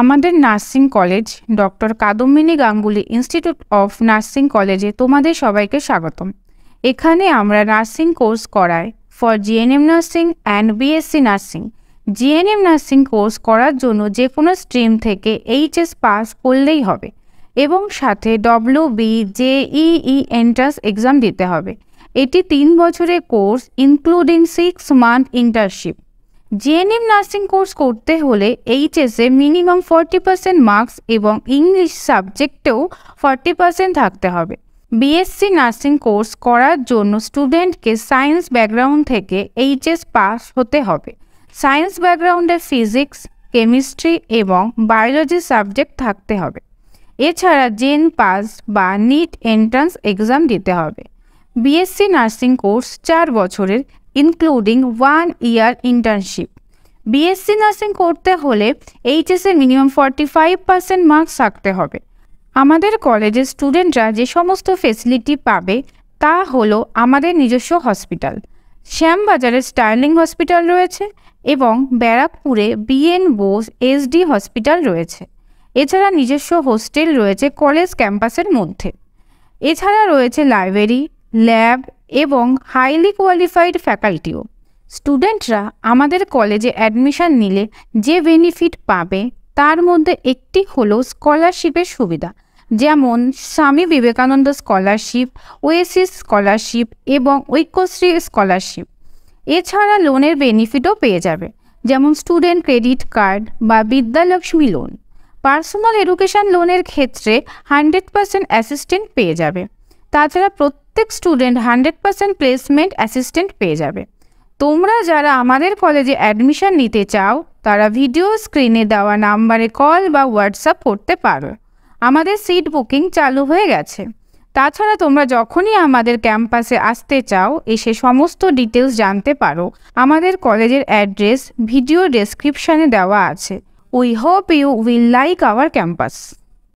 আমাদের nursing college doctor Kadambini Ganguly institute of nursing কলেজে তোমাদের সবাইকে স্বাগতম এখানে আমরা নার্সিং কোর্স করাই for GNM nursing and BSc nursing GNM nursing course করার জন্য যে কোনো স্ট্রিম থেকে এইচএস পাস করলেই হবে এবং সাথে W B JEE entrance exam দিতে হবে এটি তিন বছরের course including six month internship GNM nursing course করতে হলে এইচএসে মিনিমাম ফর্টি পার্সেন্ট মার্কস এবং ইংলিশ সাবজেক্টেও ফর্টি পার্সেন্ট থাকতে হবে বিএসসি নার্সিং কোর্স করার জন্য স্টুডেন্টকে সায়েন্স ব্যাকগ্রাউন্ড থেকে এইচএস পাস হতে হবে সায়েন্স ব্যাকগ্রাউন্ডে ফিজিক্স কেমিস্ট্রি এবং বায়োলজি সাবজেক্ট থাকতে হবে এছাড়া জেন পাস বা নিট এন্ট্রান্স এক্সাম দিতে হবে বিএসসি নার্সিং কোর্স চার বছরের including one year internship BSc nursing করতে হলে এইচএসের minimum forty five percent marks থাকতে হবে আমাদের কলেজের স্টুডেন্টরা যে সমস্ত ফেসিলিটি পাবে তা হলো আমাদের নিজস্ব হসপিটাল শ্যামবাজারে স্টার্লিং হসপিটাল রয়েছে এবং ব্যারাকপুরে বিএন বোস এসডি হসপিটাল রয়েছে এছাড়া নিজস্ব হোস্টেল রয়েছে কলেজ ক্যাম্পাসের মধ্যে এছাড়া রয়েছে লাইব্রেরি ল্যাব এবং হাইলি কোয়ালিফাইড ফ্যাকাল্টিও স্টুডেন্টরা আমাদের কলেজে অ্যাডমিশন নিলে যে বেনিফিট পাবে তার মধ্যে একটি হলো স্কলারশিপের সুবিধা যেমন স্বামী বিবেকানন্দ স্কলারশিপ ওয়েসিস স্কলারশিপ এবং ঐক্যশ্রী স্কলারশিপ এছাড়া লোনের বেনিফিটও পেয়ে যাবে যেমন স্টুডেন্ট ক্রেডিট কার্ড বা বিদ্যালক্ষ্মী লোন পার্সোনাল এডুকেশন লোনের ক্ষেত্রে হান্ড্রেড পার্সেন্ট অ্যাসিস্ট্যান্ট পেয়ে যাবে তাছাড়া প্রত্যেক প্রত্যেক student hundred percent placement assistant পেয়ে যাবে তোমরা যারা আমাদের কলেজে অ্যাডমিশন নিতে চাও তারা ভিডিও স্ক্রিনে দেওয়া নাম্বারে কল বা হোয়াটসঅ্যাপ করতে পারো আমাদের সিট বুকিং চালু হয়ে গেছে তাছাড়া তোমরা যখনই আমাদের ক্যাম্পাসে আসতে চাও এসে সমস্ত ডিটেলস জানতে পারো আমাদের কলেজের অ্যাড্রেস ভিডিও ডেসক্রিপশানে দেওয়া আছে we hope you will like our campus